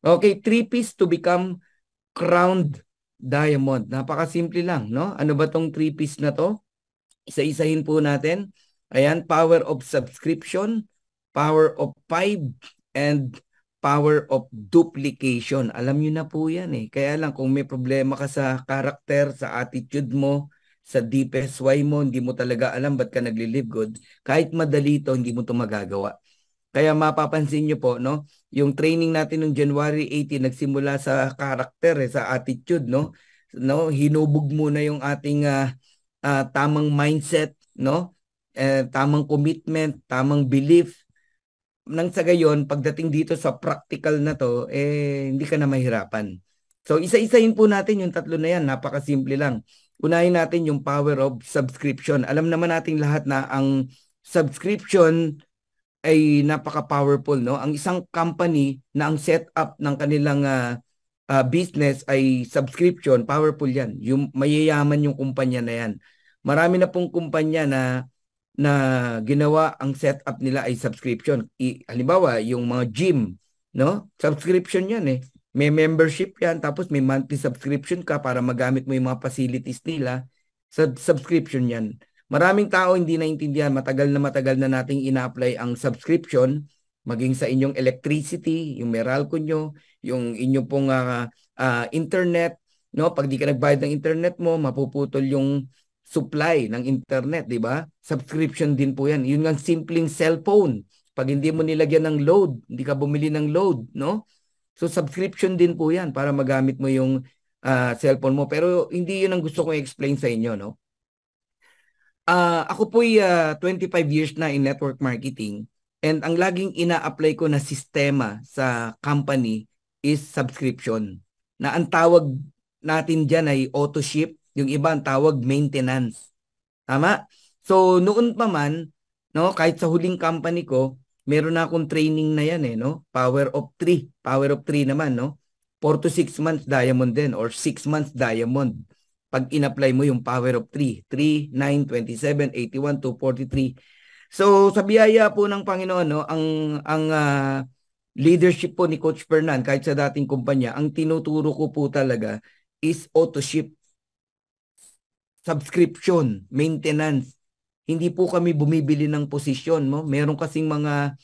Okay, three piece to become crowned diamond. Napakasimple lang, no? Ano ba tong three piece na to? Isa-isahin po natin. Ayan, power of subscription, power of five, and power of duplication. Alam nyo na po yan eh. Kaya lang kung may problema ka sa karakter, sa attitude mo, sa deepest why mo, hindi mo talaga alam ba't ka nagli-live good, kahit madali ito, hindi mo ito magagawa. Kaya mapapansin nyo po, no? Yung training natin noong January 18 nagsimula sa character, eh, sa attitude, no? No, hinubog muna yung ating uh, uh, tamang mindset, no? Eh, tamang commitment, tamang belief. Nang sa gayon, pagdating dito sa practical na to, eh hindi ka na mahirapan. So isa-isahin po natin yung tatlo na yan, napakasimple lang. Unahin natin yung power of subscription. Alam naman nating lahat na ang subscription ay napaka-powerful no. Ang isang company na ang setup ng kanilang uh, uh, business ay subscription, powerful 'yan. Yung mayayaman yung kumpanya na 'yan. Marami na pong kumpanya na na ginawa ang setup nila ay subscription. I, halimbawa, yung mga gym, no? Subscription 'yan eh. May membership 'yan tapos may monthly subscription ka para magamit mo yung mga facilities nila. Sub- subscription 'yan. Maraming tao hindi naintindihan, matagal na matagal na nating ina-apply ang subscription, maging sa inyong electricity, yung Meralco nyo, yung inyong pong uh, uh, internet, no? Pag di ka nagbayad ng internet mo, mapuputol yung supply ng internet, di ba? Subscription din po 'yan. Yun ang simpleng cellphone. Pag hindi mo nilagyan ng load, hindi ka bumili ng load, no? So subscription din po 'yan para magamit mo yung uh, cellphone mo. Pero hindi 'yun ang gusto kong explain sa inyo, no? Uh, ako po'y uh, ah, 25 years na in network marketing and ang laging ina-apply ko na sistema sa company is subscription. Na ang tawag natin dyan ay auto-ship, yung iba ang tawag maintenance. Tama? So noon pa man, no, kahit sa huling company ko, meron na akong training na yan eh, no? Power of 3. Power of 3 naman, no? 4 to 6 months diamond din or 6 months diamond pag inapply mo yung power of 3. 3, 9, 27, 81, 243. So sa biyaya po ng Panginoon, no, ang, ang uh, leadership po ni Coach Fernan, kahit sa dating kumpanya, ang tinuturo ko po talaga is auto-ship, subscription, maintenance. Hindi po kami bumibili ng posisyon. No? Meron kasing mga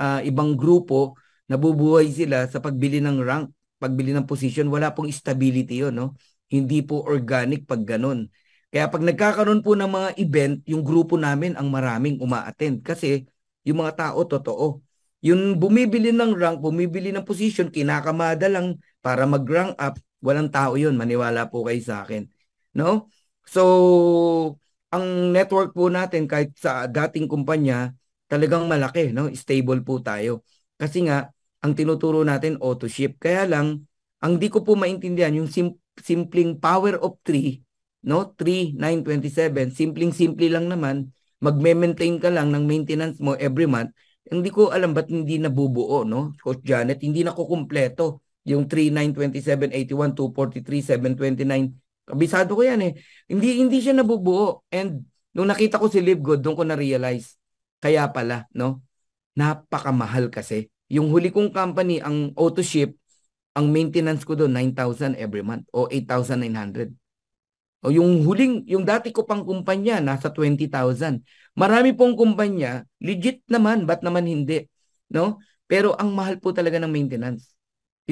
uh, ibang grupo, nabubuhay sila sa pagbili ng rank, pagbili ng position. Wala pong stability yun. No? Hindi po organic pag ganun. Kaya pag nagkakaroon po ng mga event, yung grupo namin ang maraming uma-attend. kasi yung mga tao totoo. Yung bumibili ng rank, bumibili ng position, kinakamada lang para mag-rank up, walang tao yun, maniwala po kayo sa akin. No? So, ang network po natin kahit sa dating kumpanya, talagang malaki, no? Stable po tayo. Kasi nga, ang tinuturo natin auto ship. Kaya lang, ang di ko po maintindihan yung sim- simpleng power of 3, no? 3, 9, Simpleng-simple lang naman. Magme-maintain ka lang ng maintenance mo every month. Hindi ko alam ba't hindi nabubuo, no? Coach Janet, hindi na kukumpleto yung 3, 9, 81, 243, 729. Kabisado ko yan eh. Hindi, hindi siya nabubuo. And nung nakita ko si Livgood, doon ko na-realize. Kaya pala, no? Napakamahal kasi. Yung huli kong company, ang auto ship, ang maintenance ko doon 9,000 every month o 8,900. O yung huling, yung dati ko pang kumpanya nasa 20,000. Marami pong kumpanya, legit naman, but naman hindi? No? Pero ang mahal po talaga ng maintenance.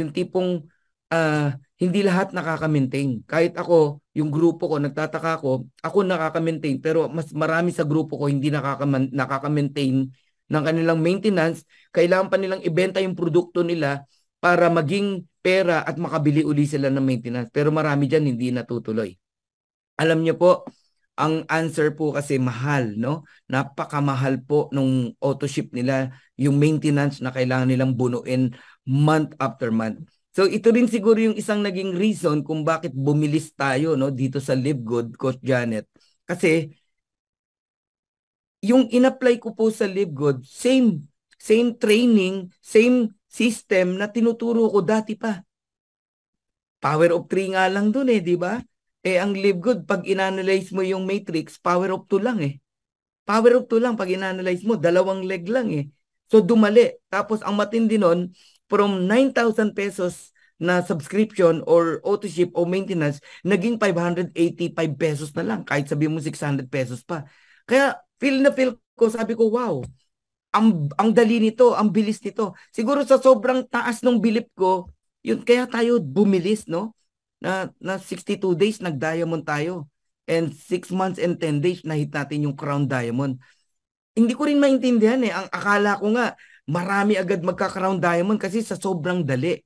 Yung tipong uh, hindi lahat nakaka-maintain. Kahit ako, yung grupo ko, nagtataka ako, ako nakaka-maintain. Pero mas marami sa grupo ko hindi nakaka- nakaka-maintain ng kanilang maintenance. Kailangan pa nilang ibenta yung produkto nila para maging pera at makabili uli sila ng maintenance. Pero marami dyan hindi natutuloy. Alam niyo po, ang answer po kasi mahal, no? Napakamahal po nung auto ship nila yung maintenance na kailangan nilang bunuin month after month. So ito rin siguro yung isang naging reason kung bakit bumilis tayo no dito sa Live Good Coach Janet. Kasi yung inapply ko po sa Live Good, same same training, same system na tinuturo ko dati pa. Power of 3 nga lang dun eh, di ba? Eh ang live good, pag inanalyze mo yung matrix, power of 2 lang eh. Power of 2 lang pag inanalyze mo, dalawang leg lang eh. So dumali. Tapos ang matindi nun, from 9,000 pesos na subscription or authorship o maintenance, naging 585 pesos na lang. Kahit sabi mo 600 pesos pa. Kaya feel na feel ko, sabi ko, wow, ang ang dali nito, ang bilis nito. Siguro sa sobrang taas ng bilip ko, yun kaya tayo bumilis, no? Na, na 62 days nag-diamond tayo. And 6 months and 10 days na hit natin yung crown diamond. Hindi ko rin maintindihan eh. Ang akala ko nga, marami agad magka-crown diamond kasi sa sobrang dali.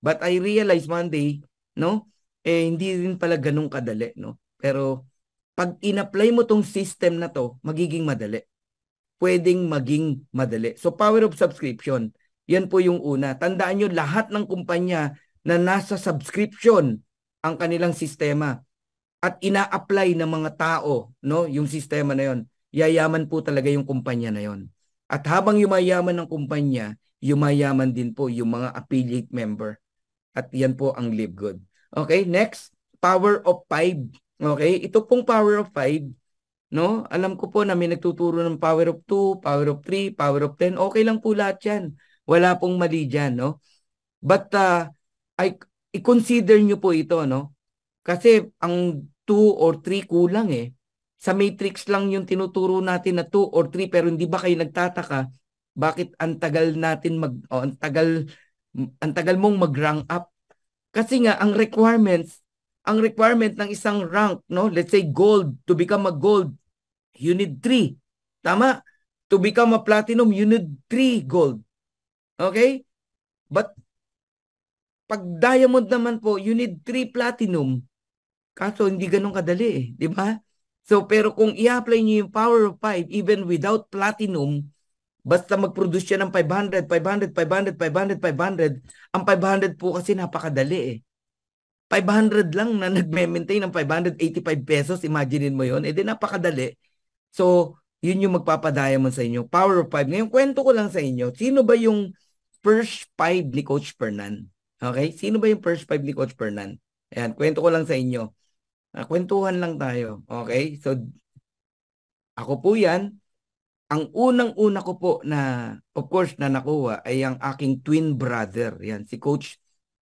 But I realized Monday, no? Eh, hindi rin pala ganun kadali, no? Pero pag in-apply mo tong system na to, magiging madali pwedeng maging madali. So power of subscription, yan po yung una. Tandaan nyo lahat ng kumpanya na nasa subscription ang kanilang sistema at ina-apply ng mga tao no yung sistema na yon yayaman po talaga yung kumpanya na yon at habang yumayaman ng kumpanya yumayaman din po yung mga affiliate member at yan po ang live good okay next power of 5 okay ito pong power of 5 No? Alam ko po na may nagtuturo ng power of 2, power of 3, power of 10. Okay lang po lahat yan. Wala pong mali dyan. No? But uh, I, i-consider nyo po ito. No? Kasi ang 2 or 3 kulang eh. Sa matrix lang yung tinuturo natin na 2 or 3 pero hindi ba kayo nagtataka bakit ang tagal natin mag oh, ang tagal ang tagal mong mag-rank up kasi nga ang requirements ang requirement ng isang rank, no? Let's say gold, to become a gold, you need 3. Tama? To become a platinum, you need 3 gold. Okay? But pag diamond naman po, you need 3 platinum. Kaso hindi ganun kadali eh, di ba? So pero kung i-apply niyo yung power of 5 even without platinum, Basta mag-produce siya ng 500, 500, 500, 500, 500. Ang 500 po kasi napakadali eh. 500 lang na nagme-maintain ng 585 pesos, imaginein mo yon. Eh di napakadali. So, yun yung magpapadiamond sa inyo. Power of 5. Ngayon, kwento ko lang sa inyo. Sino ba yung first 5 ni Coach Fernan? Okay? Sino ba yung first 5 ni Coach Fernan? Ayan, kwento ko lang sa inyo. Ah, kwentuhan lang tayo. Okay? So, ako po yan. Ang unang-una ko po na, of course, na nakuha ay ang aking twin brother. Yan, si Coach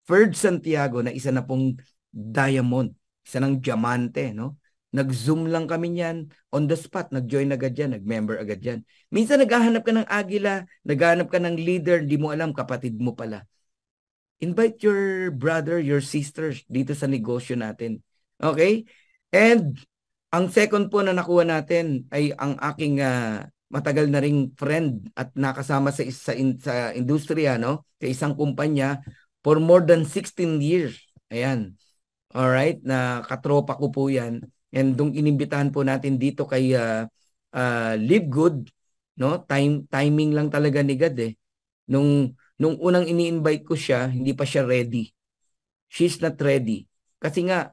Third Santiago na isa na pong diamond, isa ng diamante, no? Nag-zoom lang kami niyan on the spot, nag-join agad diyan, nag-member agad diyan. Minsan naghahanap ka ng agila, naghahanap ka ng leader, hindi mo alam kapatid mo pala. Invite your brother, your sisters dito sa negosyo natin. Okay? And ang second po na nakuha natin ay ang aking uh, matagal na ring friend at nakasama sa sa, in, sa industriya no, sa isang kumpanya for more than 16 years. Ayan. All right, na katropa ko po 'yan. And dong inimbitahan po natin dito kay uh, ah, uh, ah, Live Good, no? Time timing lang talaga ni God eh. Nung nung unang ini-invite ko siya, hindi pa siya ready. She's not ready. Kasi nga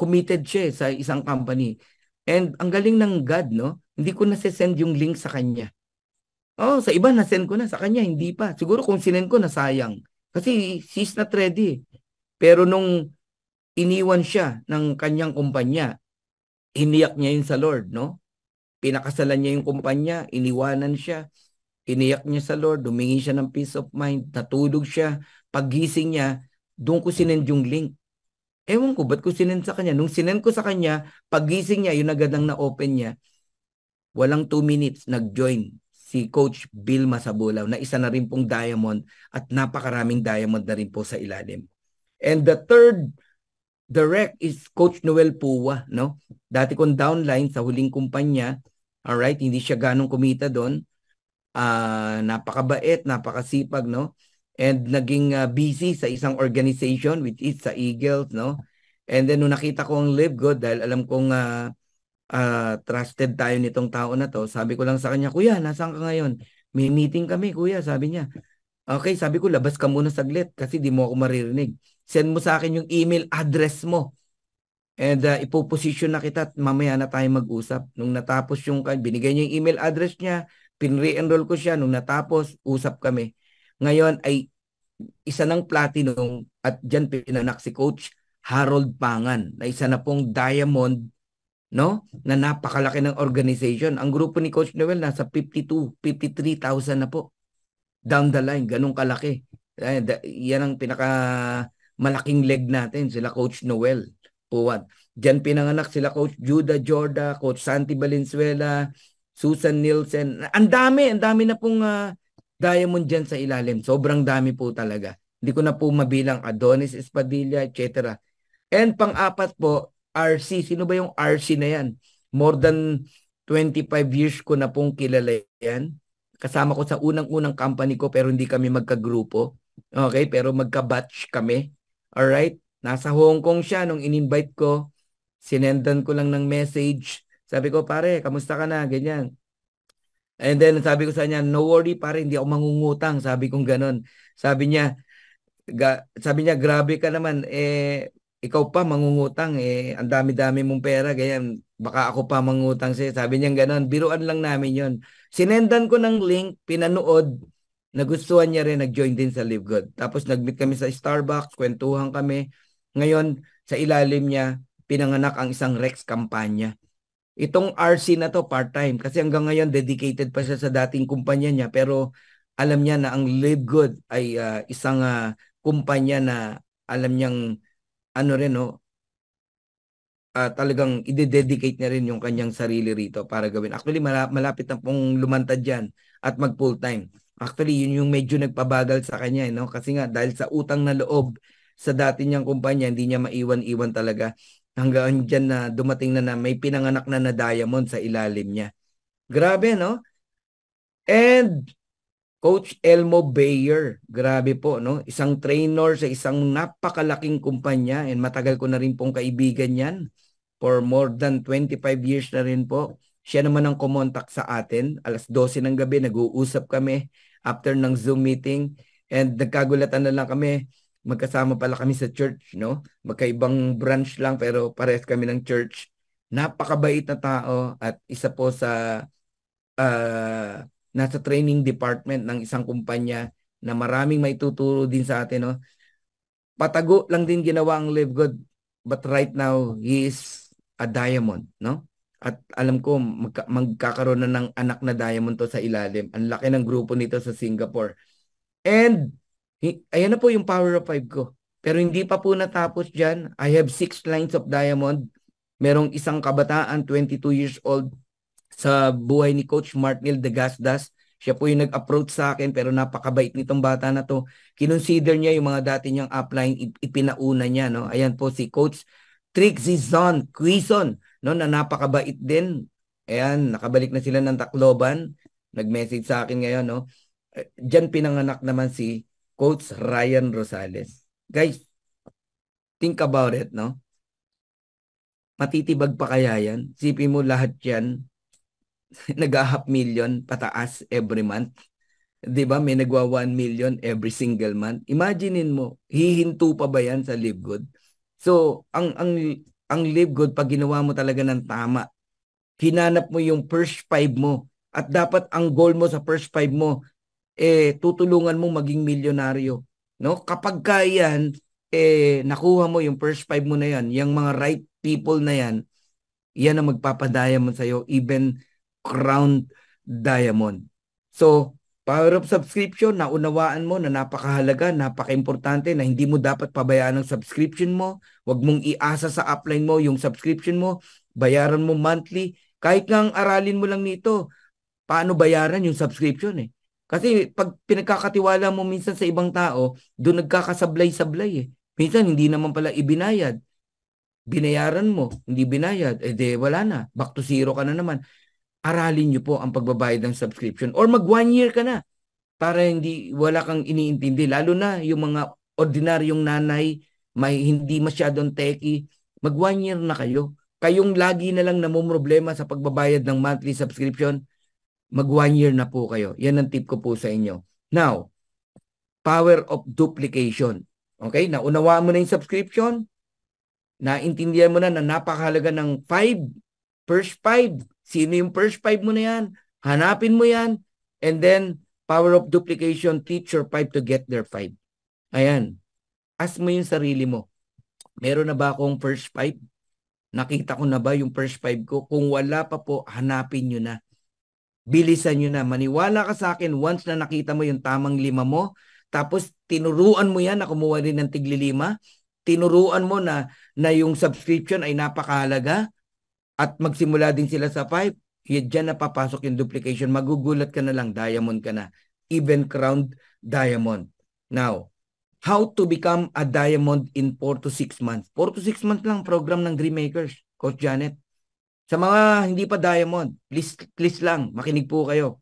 committed siya eh, sa isang company. And ang galing ng God, no? Hindi ko na send yung link sa kanya. Oh, sa iba na send ko na sa kanya hindi pa. Siguro kung sinend ko na sayang. Kasi she's not ready. Eh. Pero nung iniwan siya ng kanyang kumpanya, hiniyak niya yun sa Lord, no? Pinakasalan niya yung kumpanya, iniwanan siya, iniyak niya sa Lord, dumingi siya ng peace of mind, natulog siya, paggising niya, doon ko sinend yung link. Ewan ko, ba't ko sinend sa kanya? Nung sinend ko sa kanya, paggising niya, yun agad ang na-open niya, walang 2 minutes, nag-join si Coach Bill Masabulaw na isa na rin pong diamond at napakaraming diamond na rin po sa ilalim. And the third direct is Coach Noel Puwa, no? Dati kong downline sa huling kumpanya, all right, hindi siya ganong kumita doon. Uh, napakabait, napakasipag, no? And naging uh, busy sa isang organization which is sa Eagles, no? And then nung nakita ko ang Live Good dahil alam kong uh, uh, trusted tayo nitong tao na to. Sabi ko lang sa kanya, Kuya, nasaan ka ngayon? May meeting kami, Kuya, sabi niya. Okay, sabi ko, labas ka muna saglit kasi di mo ako maririnig. Send mo sa akin yung email address mo. And uh, ah, ipoposition na kita at mamaya na tayo mag-usap. Nung natapos yung, binigay niya yung email address niya, pinre-enroll ko siya. Nung natapos, usap kami. Ngayon ay isa ng platinum at dyan pinanak si Coach Harold Pangan na isa na pong diamond no? Na napakalaki ng organization. Ang grupo ni Coach Noel nasa 52, 53,000 na po. Down the line, ganun kalaki. Eh, yan ang pinaka malaking leg natin, sila Coach Noel Puwat. Diyan pinanganak sila Coach Judah Jorda, Coach Santi Valenzuela, Susan Nielsen. Ang dami, ang dami na pong uh, diamond diyan sa ilalim. Sobrang dami po talaga. Hindi ko na po mabilang Adonis Espadilla, etc. And pang-apat po, RC. Sino ba yung RC na yan? More than 25 years ko na pong kilala yan. Kasama ko sa unang-unang company ko pero hindi kami magkagrupo. Okay, pero magka-batch kami. Alright? Nasa Hong Kong siya nung in-invite ko. Sinendan ko lang ng message. Sabi ko, pare, kamusta ka na? Ganyan. And then sabi ko sa kanya, no worry pare, hindi ako mangungutang. Sabi kong ganun. Sabi niya, ga, sabi niya, grabe ka naman. Eh, ikaw pa mangungutang eh, ang dami-dami mong pera, ganyan, baka ako pa mangutang sa'yo. Sabi niya ganoon, biruan lang namin yon Sinendan ko ng link, pinanood, nagustuhan niya rin, nag-join din sa Live Good. Tapos nagmeet kami sa Starbucks, kwentuhan kami. Ngayon, sa ilalim niya, pinanganak ang isang Rex kampanya. Itong RC na to part-time kasi hanggang ngayon dedicated pa siya sa dating kumpanya niya pero alam niya na ang Live Good ay uh, isang uh, kumpanya na alam niyang ano rin no, uh, talagang i-dedicate niya rin yung kanyang sarili rito para gawin. Actually, malapit na pong lumantad diyan at mag full time. Actually, yun yung medyo nagpabagal sa kanya, eh, no? kasi nga dahil sa utang na loob sa dati niyang kumpanya, hindi niya maiwan-iwan talaga hanggang diyan na dumating na na may pinanganak na na diamond sa ilalim niya. Grabe, no? And Coach Elmo Bayer, grabe po, no? isang trainer sa isang napakalaking kumpanya and matagal ko na rin pong kaibigan yan for more than 25 years na rin po. Siya naman ang kumontak sa atin. Alas 12 ng gabi, nag-uusap kami after ng Zoom meeting and nagkagulatan na lang kami. Magkasama pala kami sa church, no? Magkaibang branch lang pero parehas kami ng church. Napakabait na tao at isa po sa uh, nasa training department ng isang kumpanya na maraming maituturo din sa atin. No? Patago lang din ginawa ang Live Good, but right now he is a diamond. No? At alam ko magka- magkakaroon na ng anak na diamond to sa ilalim. Ang laki ng grupo nito sa Singapore. And ayan na po yung power of five ko. Pero hindi pa po natapos dyan. I have six lines of diamond. Merong isang kabataan, 22 years old, sa buhay ni Coach Martinil de Gasdas. Siya po yung nag-approach sa akin pero napakabait nitong bata na to. Kinonsider niya yung mga dati niyang upline, ipinauna niya. No? Ayan po si Coach Trixizon Quizon no, na napakabait din. Ayan, nakabalik na sila ng Tacloban. Nag-message sa akin ngayon. No? Eh, Diyan pinanganak naman si Coach Ryan Rosales. Guys, think about it. No? Matitibag pa kaya yan? Sipin mo lahat yan nag-half million pataas every month. 'Di ba? May nagwa 1 million every single month. Imaginein mo, hihinto pa ba 'yan sa live good? So, ang ang ang live good pag ginawa mo talaga ng tama, hinanap mo yung first five mo at dapat ang goal mo sa first five mo eh tutulungan mo maging milyonaryo, no? Kapag kayan, eh nakuha mo yung first five mo na yan, yung mga right people na yan, yan ang magpapadaya mo iyo even crown diamond. So, power of subscription, naunawaan mo na napakahalaga, napakaimportante na hindi mo dapat pabayaan ang subscription mo. Huwag mong iasa sa upline mo yung subscription mo. Bayaran mo monthly. Kahit nga aralin mo lang nito, paano bayaran yung subscription eh. Kasi pag pinagkakatiwala mo minsan sa ibang tao, doon nagkakasablay-sablay eh. Minsan hindi naman pala ibinayad. Binayaran mo, hindi binayad, eh de wala na. Back to zero ka na naman aralin niyo po ang pagbabayad ng subscription or mag one year ka na para hindi wala kang iniintindi lalo na yung mga ordinaryong nanay may hindi masyadong techy mag one year na kayo kayong lagi na lang namumroblema sa pagbabayad ng monthly subscription mag one year na po kayo yan ang tip ko po sa inyo now power of duplication okay naunawa mo na yung subscription naintindihan mo na na napakahalaga ng 5 first 5 Sino yung first five mo na yan? Hanapin mo yan. And then, power of duplication, teach your five to get their five. Ayan. Ask mo yung sarili mo. Meron na ba akong first five? Nakita ko na ba yung first five ko? Kung wala pa po, hanapin nyo na. Bilisan nyo na. Maniwala ka sa akin once na nakita mo yung tamang lima mo, tapos tinuruan mo yan na kumuha rin ng lima, tinuruan mo na, na yung subscription ay napakahalaga, at magsimula din sila sa 5, diyan na papasok yung duplication. Magugulat ka na lang, diamond ka na. Even crowned diamond. Now, how to become a diamond in 4 to 6 months. 4 to 6 months lang program ng Green Makers, Coach Janet. Sa mga hindi pa diamond, please, please lang, makinig po kayo.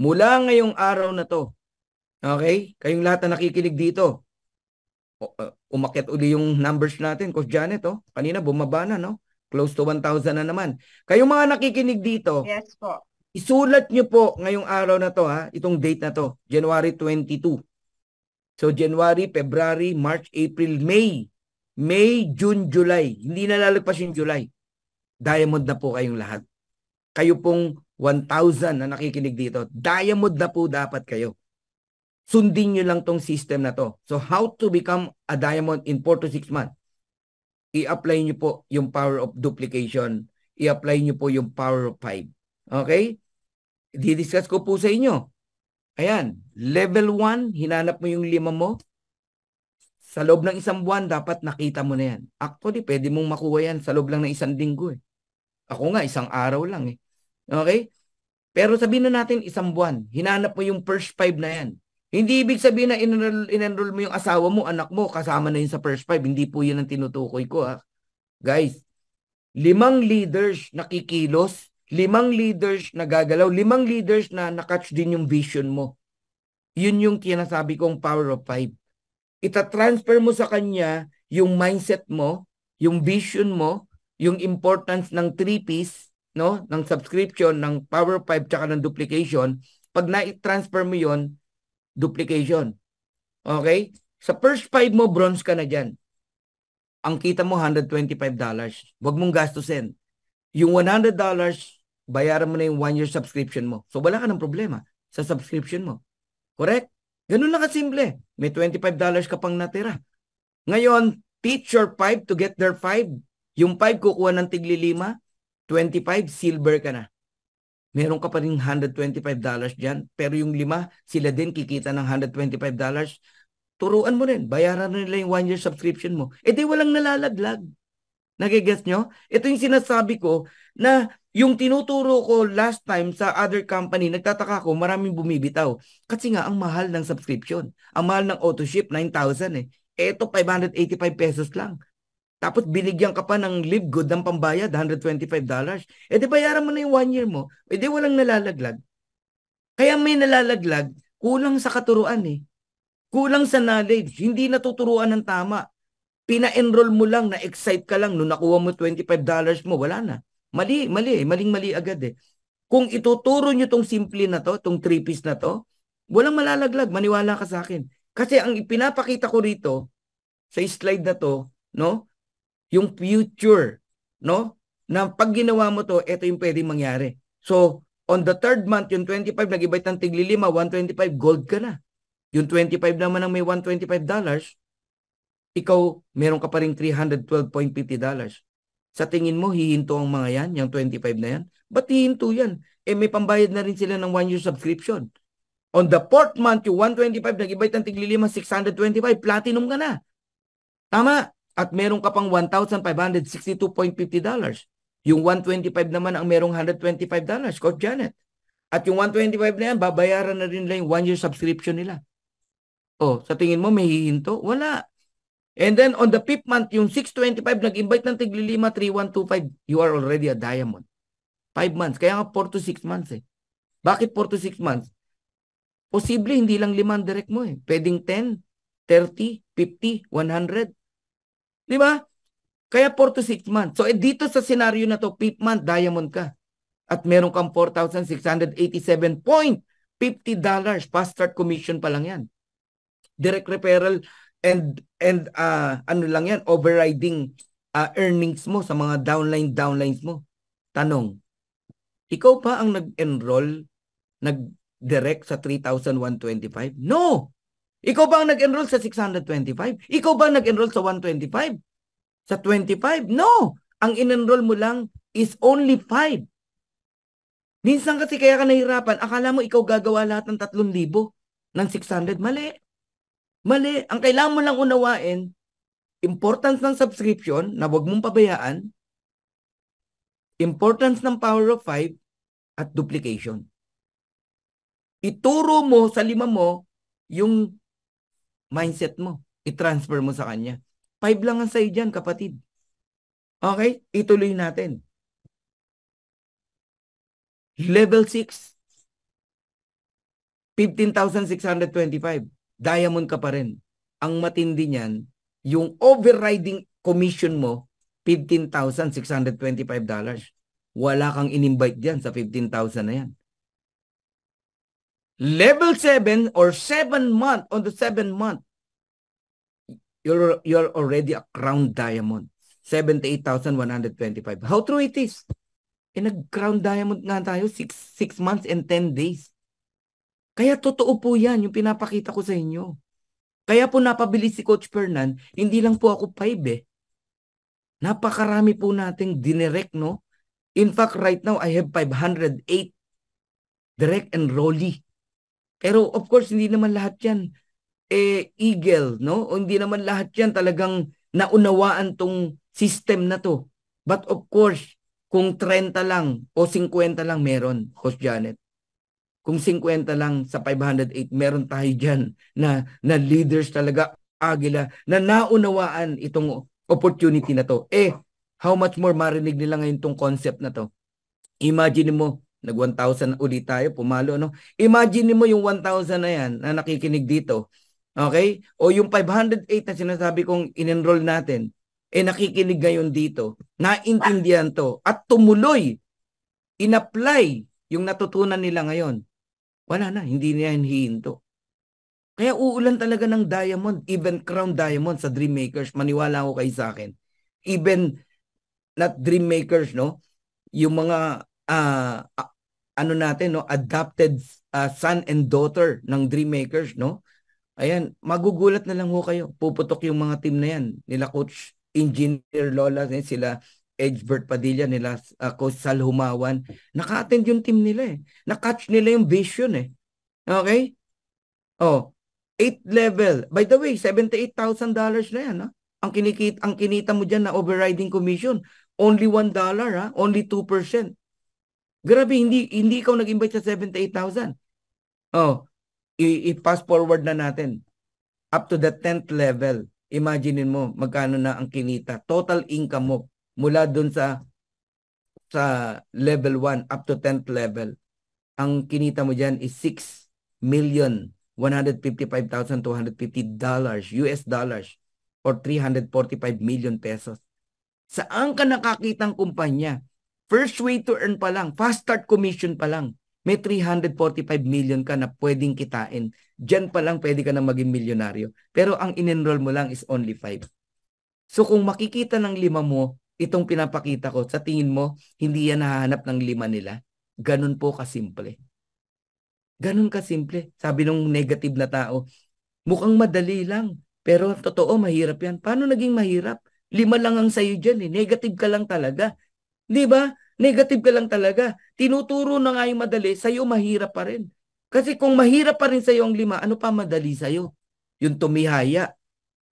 Mula ngayong araw na to, okay, kayong lahat na nakikinig dito, uh, umakyat uli yung numbers natin, Coach Janet, oh, kanina bumaba na, no? Close to 1,000 na naman. Kayong mga nakikinig dito, yes po. isulat nyo po ngayong araw na to, ha? itong date na to, January 22. So January, February, March, April, May. May, June, July. Hindi na lalagpas yung July. Diamond na po kayong lahat. Kayo pong 1,000 na nakikinig dito. Diamond na po dapat kayo. Sundin nyo lang tong system na to. So how to become a diamond in 4 to 6 months? i-apply nyo po yung power of duplication. I-apply nyo po yung power of 5. Okay? Didiscuss ko po sa inyo. Ayan, level 1, hinanap mo yung lima mo. Sa loob ng isang buwan, dapat nakita mo na yan. Actually, pwede mong makuha yan sa loob lang ng isang linggo. Eh. Ako nga, isang araw lang. Eh. Okay? Pero sabihin na natin isang buwan, hinanap mo yung first 5 na yan. Hindi ibig sabihin na in-enroll, in-enroll mo yung asawa mo, anak mo, kasama na yun sa first five. Hindi po yun ang tinutukoy ko ha. Ah. Guys, limang leaders nakikilos, limang leaders nagagalaw, limang leaders na nakatch din yung vision mo. Yun yung tinasabi kong power of five. Ita-transfer mo sa kanya yung mindset mo, yung vision mo, yung importance ng three-piece, no? ng subscription, ng power of five, tsaka ng duplication. Pag na-transfer mo yun, duplication. Okay? Sa first 5 mo, bronze ka na dyan. Ang kita mo, $125. Huwag mong gastusin. Yung $100, bayaran mo na yung 1 year subscription mo. So wala ka ng problema sa subscription mo. Correct? Ganun lang kasimple. May $25 ka pang natira. Ngayon, teach your 5 to get their 5. Yung 5 kukuha ng tigli lima. 25 silver ka na meron ka pa rin $125 dyan, pero yung lima, sila din kikita ng $125. Turuan mo rin, bayaran na nila yung one-year subscription mo. E di walang nalalaglag. Nagigets nyo? Ito yung sinasabi ko na yung tinuturo ko last time sa other company, nagtataka ko, maraming bumibitaw. Kasi nga, ang mahal ng subscription. Ang mahal ng autoship, 9,000 eh. Eto, 585 pesos lang. Tapos binigyan ka pa ng live good ng pambayad, $125. Eh di bayaran mo na yung one year mo. Eh di walang nalalaglag. Kaya may nalalaglag, kulang sa katuruan eh. Kulang sa knowledge. Hindi natuturuan ng tama. Pina-enroll mo lang, na-excite ka lang, nung nakuha mo $25 mo, wala na. Mali, mali eh. Maling-mali agad eh. Kung ituturo nyo tong simple na to, tong three-piece na to, walang malalaglag. Maniwala ka sa akin. Kasi ang ipinapakita ko rito, sa slide na to, no? yung future, no? Na pag ginawa mo to, ito yung pwedeng mangyari. So, on the third month, yung 25, nag-ibite ng tiglilima, 125, gold ka na. Yung 25 naman ang may 125 dollars, ikaw meron ka pa ring 312.50 dollars. Sa tingin mo, hihinto ang mga yan, yung 25 na yan? but hihinto yan? Eh may pambayad na rin sila ng one-year subscription. On the fourth month, yung 125, nag-ibite ng tiglilima, 625, platinum ka na. Tama at meron ka pang 1,562.50 dollars. Yung 125 naman ang merong 125 dollars, Coach Janet. At yung 125 na yan, babayaran na rin nila yung one-year subscription nila. Oh, sa tingin mo may hihinto? Wala. And then on the fifth month, yung 625, nag-invite ng tiglilima, 3125, you are already a diamond. 5 months. Kaya nga 4 to 6 months eh. Bakit 4 to 6 months? Posible hindi lang 5 direct mo eh. Pwedeng 10, 30, 50, 100. Di ba? Kaya 4 to 6 months. So eh, dito sa scenario na to, 5 month, diamond ka. At meron kang 4,687.50 dollars fast start commission pa lang yan. Direct referral and and uh, ano lang yan, overriding uh, earnings mo sa mga downline downlines mo. Tanong, ikaw pa ang nag-enroll, nag-direct sa 3,125? No! Ikaw ba ang nag-enroll sa 625? Ikaw ba ang nag-enroll sa 125? Sa 25? No! Ang in-enroll mo lang is only 5. Minsan kasi kaya ka nahirapan, akala mo ikaw gagawa lahat ng 3,000 ng 600. Mali. Mali. Ang kailangan mo lang unawain, importance ng subscription na wag mong pabayaan, importance ng power of 5, at duplication. Ituro mo sa lima mo yung mindset mo. I-transfer mo sa kanya. Five lang ang sa'yo dyan, kapatid. Okay? Ituloy natin. Level 6. 15,625. Diamond ka pa rin. Ang matindi niyan, yung overriding commission mo, $15,625. Wala kang in-invite diyan sa 15,000 na yan level 7 or 7 month on the 7 month you're you're already a crown diamond 78,125 how true it is in a crown diamond nga tayo 6 6 months and 10 days kaya totoo po yan yung pinapakita ko sa inyo kaya po napabilis si coach Fernan hindi lang po ako 5 eh napakarami po nating dinirect no in fact right now I have 508 direct enrollee pero of course, hindi naman lahat yan eh, eagle, no? O hindi naman lahat yan talagang naunawaan tong system na to. But of course, kung 30 lang o 50 lang meron, Host Janet. Kung 50 lang sa 508, meron tayo dyan na, na leaders talaga, agila, na naunawaan itong opportunity na to. Eh, how much more marinig nila ngayon tong concept na to? Imagine mo, nag 1,000 ulit tayo, pumalo. No? Imagine mo yung 1,000 na yan na nakikinig dito. Okay? O yung 508 na sinasabi kong in-enroll natin, eh nakikinig ngayon dito. Naintindihan to. At tumuloy. In-apply yung natutunan nila ngayon. Wala na. Hindi niya hinihinto. Kaya uulan talaga ng diamond, even crown diamond sa dream makers. Maniwala ako kay sa akin. Even not dream makers, no? Yung mga uh, ano natin no adopted uh, son and daughter ng dream makers no ayan magugulat na lang ho kayo puputok yung mga team na yan nila coach engineer Lola eh, sila Edgbert Padilla nila uh, coach Sal Humawan naka-attend yung team nila eh na-catch nila yung vision eh okay oh 8 level by the way $78,000 dollars na yan ha? ang kinikita ang kinita mo diyan na overriding commission only $1 dollar ha only 2% Grabe, hindi, hindi ikaw nag-invite sa 78,000. Oh, i-fast forward na natin. Up to the 10th level, imaginin mo magkano na ang kinita. Total income mo mula doon sa sa level 1 up to 10th level. Ang kinita mo diyan is 6 million 155,250 dollars, US dollars or 345 million pesos. Saan ka nakakita ng kumpanya First way to earn pa lang, fast start commission pa lang, may 345 million ka na pwedeng kitain. Diyan pa lang pwede ka na maging milyonaryo. Pero ang in-enroll mo lang is only 5. So kung makikita ng lima mo, itong pinapakita ko, sa tingin mo, hindi yan nahahanap ng lima nila. Ganun po kasimple. Ganun kasimple. Sabi nung negative na tao, mukhang madali lang. Pero totoo, mahirap yan. Paano naging mahirap? Lima lang ang sayo dyan eh. Negative ka lang talaga. Di ba? Negative ka lang talaga. Tinuturo na nga yung madali, sa'yo mahirap pa rin. Kasi kung mahirap pa rin sa'yo ang lima, ano pa madali sa'yo? Yung tumihaya,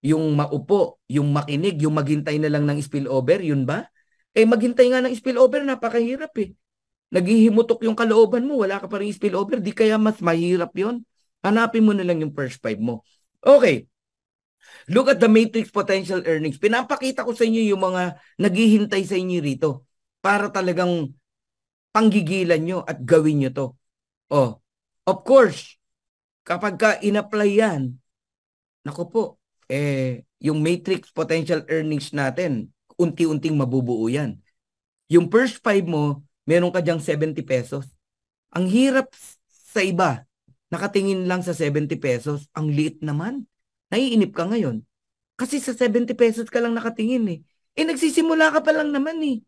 yung maupo, yung makinig, yung maghintay na lang ng spillover, yun ba? Eh maghintay nga ng spillover, napakahirap eh. Naghihimutok yung kalooban mo, wala ka pa rin spillover, di kaya mas mahirap yon. Hanapin mo na lang yung first five mo. Okay. Look at the matrix potential earnings. Pinapakita ko sa inyo yung mga naghihintay sa inyo rito para talagang panggigilan nyo at gawin nyo to. Oh, of course, kapag ka inapply yan, nako po, eh, yung matrix potential earnings natin, unti-unting mabubuo yan. Yung first five mo, meron ka dyang 70 pesos. Ang hirap sa iba, nakatingin lang sa 70 pesos, ang liit naman. Naiinip ka ngayon. Kasi sa 70 pesos ka lang nakatingin eh. Eh nagsisimula ka pa lang naman eh.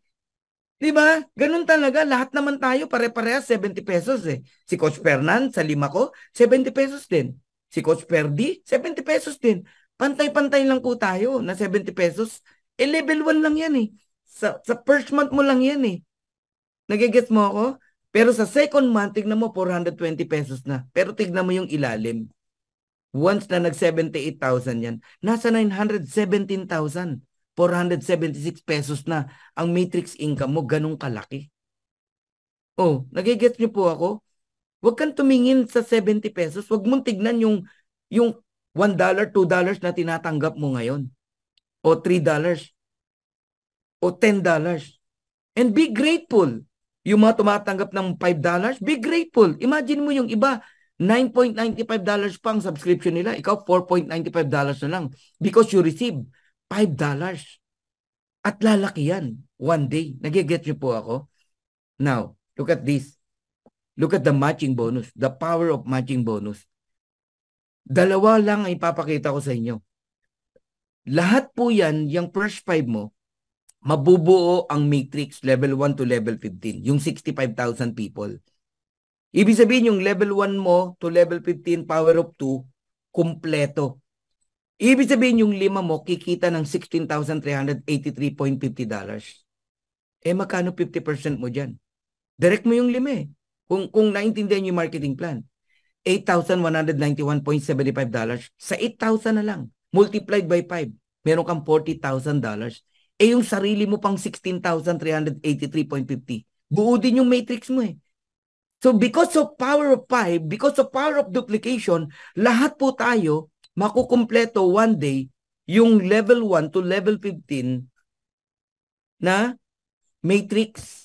Di ba? Ganun talaga. Lahat naman tayo pare-parehas 70 pesos eh. Si Coach Fernan sa lima ko, 70 pesos din. Si Coach Perdi, 70 pesos din. Pantay-pantay lang ko tayo na 70 pesos. Eh level 1 lang yan eh. Sa, sa first month mo lang yan eh. Nagigets mo ako? Pero sa second month, tignan mo 420 pesos na. Pero tignan mo yung ilalim. Once na nag-78,000 yan, nasa 917,000. 476 pesos na ang matrix income mo, ganun kalaki. Oh, nagigets niyo po ako? Huwag kang tumingin sa 70 pesos. Huwag mong tignan yung, yung $1, $2 na tinatanggap mo ngayon. O $3. O $10. And be grateful. Yung mga tumatanggap ng $5, be grateful. Imagine mo yung iba, $9.95 pa ang subscription nila. Ikaw, $4.95 na lang because you receive $5. dollars. At lalaki yan one day. Nagiget niyo po ako? Now, look at this. Look at the matching bonus. The power of matching bonus. Dalawa lang ang ipapakita ko sa inyo. Lahat po yan, yung first 5 mo, mabubuo ang matrix level 1 to level 15. Yung 65,000 people. Ibig sabihin yung level 1 mo to level 15 power of 2, kumpleto. Ibig sabihin yung lima mo, kikita ng $16,383.50. Eh magkano 50% mo dyan? Direct mo yung lima eh. Kung, kung naintindihan yung marketing plan. $8,191.75 sa $8,000 na lang. Multiplied by 5. Meron kang $40,000. Eh yung sarili mo pang $16,383.50. Buo din yung matrix mo eh. So because of power of 5, because of power of duplication, lahat po tayo makukumpleto one day yung level 1 to level 15 na matrix.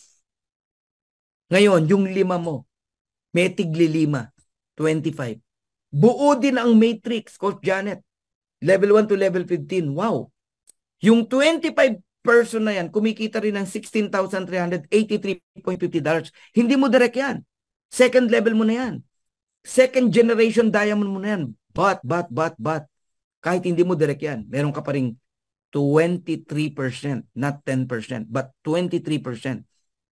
Ngayon, yung lima mo, may tigli lima, 25. Buo din ang matrix, Coach Janet. Level 1 to level 15. Wow. Yung 25 person na yan, kumikita rin ng $16,383.50. Hindi mo direct yan. Second level mo na yan. Second generation diamond mo na yan. But, but, but, but, kahit hindi mo direct yan, meron ka pa rin 23%, not 10%, but 23%.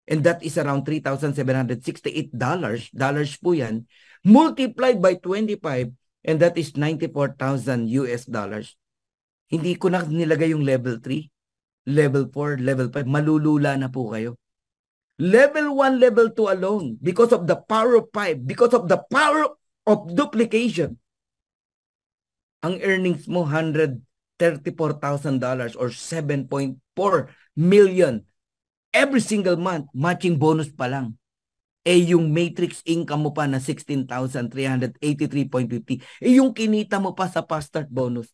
And that is around $3,768. Dollars po yan. Multiplied by 25, and that is 94,000 US dollars. Hindi ko na nilagay yung level 3, level 4, level 5. Malulula na po kayo. Level 1, level 2 alone, because of the power of 5, because of the power of duplication, ang earnings mo $134,000 or 7.4 million every single month, matching bonus pa lang. Eh yung matrix income mo pa na 16,383.50, eh yung kinita mo pa sa past start bonus.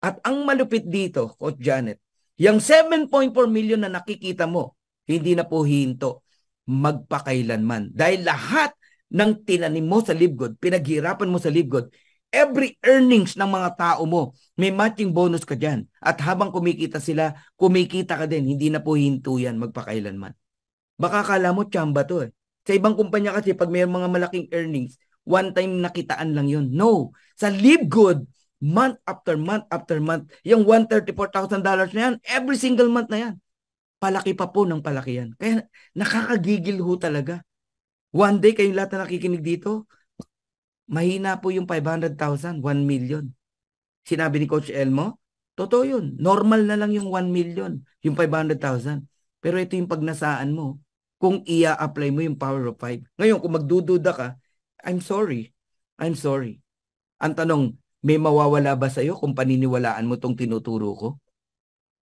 At ang malupit dito, Coach Janet, yung 7.4 million na nakikita mo, hindi na po hinto magpakailanman. Dahil lahat ng tinanim mo sa libgod, pinaghirapan mo sa libgod, Every earnings ng mga tao mo, may matching bonus ka dyan. At habang kumikita sila, kumikita ka din. Hindi na po hinto yan magpakailanman. Baka kala mo tsamba to eh. Sa ibang kumpanya kasi pag may mga malaking earnings, one time nakitaan lang yon. No. Sa Live Good, month after month after month, yung $134,000 na yan, every single month na yan. Palaki pa po ng palaki yan. Kaya nakakagigil ho talaga. One day kayong lahat na nakikinig dito, mahina po yung 500,000, 1 million. Sinabi ni Coach Elmo, totoo yun. Normal na lang yung 1 million, yung 500,000. Pero ito yung pagnasaan mo kung ia-apply mo yung power of 5. Ngayon, kung magdududa ka, I'm sorry. I'm sorry. Ang tanong, may mawawala ba sa'yo kung paniniwalaan mo tong tinuturo ko?